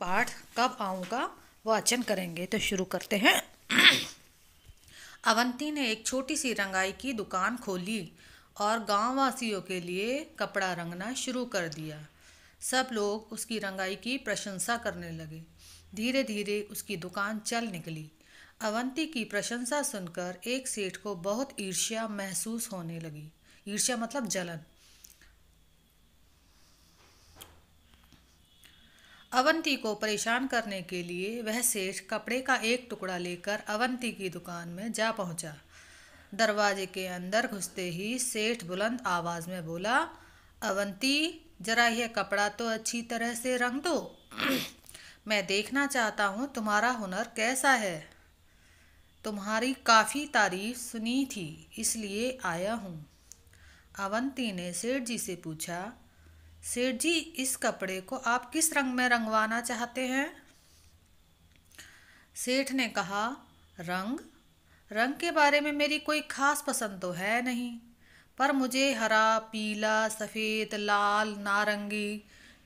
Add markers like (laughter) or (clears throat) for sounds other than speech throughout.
पाठ कब आऊँगा वाचन करेंगे तो शुरू करते हैं अवंती ने एक छोटी सी रंगाई की दुकान खोली और गाँव वासियों के लिए कपड़ा रंगना शुरू कर दिया सब लोग उसकी रंगाई की प्रशंसा करने लगे धीरे धीरे उसकी दुकान चल निकली अवंती की प्रशंसा सुनकर एक सेठ को बहुत ईर्ष्या महसूस होने लगी ईर्ष्या मतलब जलन अवंती को परेशान करने के लिए वह सेठ कपड़े का एक टुकड़ा लेकर अवंती की दुकान में जा पहुंचा। दरवाजे के अंदर घुसते ही सेठ बुलंद आवाज़ में बोला अवंती जरा यह कपड़ा तो अच्छी तरह से रंग दो (clears throat) मैं देखना चाहता हूँ तुम्हारा हुनर कैसा है तुम्हारी काफ़ी तारीफ सुनी थी इसलिए आया हूँ अवंती ने सेठ जी से पूछा सेठ जी इस कपड़े को आप किस रंग में रंगवाना चाहते हैं सेठ ने कहा रंग रंग के बारे में मेरी कोई खास पसंद तो है नहीं पर मुझे हरा पीला सफ़ेद लाल नारंगी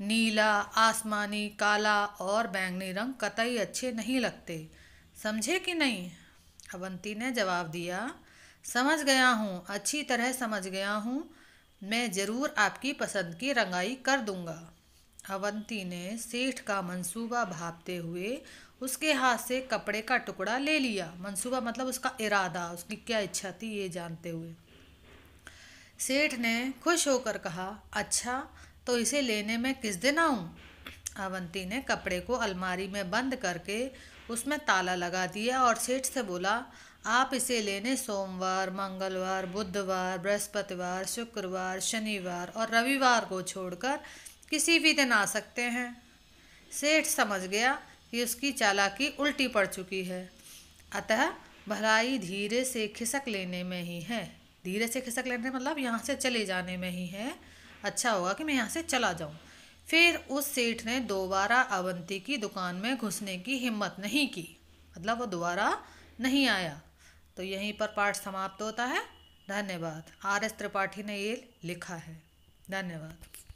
नीला आसमानी काला और बैंगनी रंग कतई अच्छे नहीं लगते समझे कि नहीं अवंती ने जवाब दिया समझ गया हूँ अच्छी तरह समझ गया हूँ मैं ज़रूर आपकी पसंद की रंगाई कर दूंगा अवंती ने सेठ का मंसूबा भापते हुए उसके हाथ से कपड़े का टुकड़ा ले लिया मंसूबा मतलब उसका इरादा उसकी क्या इच्छा थी ये जानते हुए सेठ ने खुश होकर कहा अच्छा तो इसे लेने में किस दिन आऊँ अवंती ने कपड़े को अलमारी में बंद करके उसमें ताला लगा दिया और सेठ से बोला आप इसे लेने सोमवार मंगलवार बुधवार बृहस्पतिवार शुक्रवार शनिवार और रविवार को छोड़कर किसी भी दिन आ सकते हैं सेठ समझ गया कि उसकी चालाकी उल्टी पड़ चुकी है अतः भलाई धीरे से खिसक लेने में ही है धीरे से खिसक लेने मतलब यहाँ से चले जाने में ही है अच्छा होगा कि मैं यहाँ से चला जाऊँ फिर उस सेठ ने दोबारा अवंती की दुकान में घुसने की हिम्मत नहीं की मतलब वो दोबारा नहीं आया तो यहीं पर पाठ समाप्त होता है धन्यवाद आर एस त्रिपाठी ने ये लिखा है धन्यवाद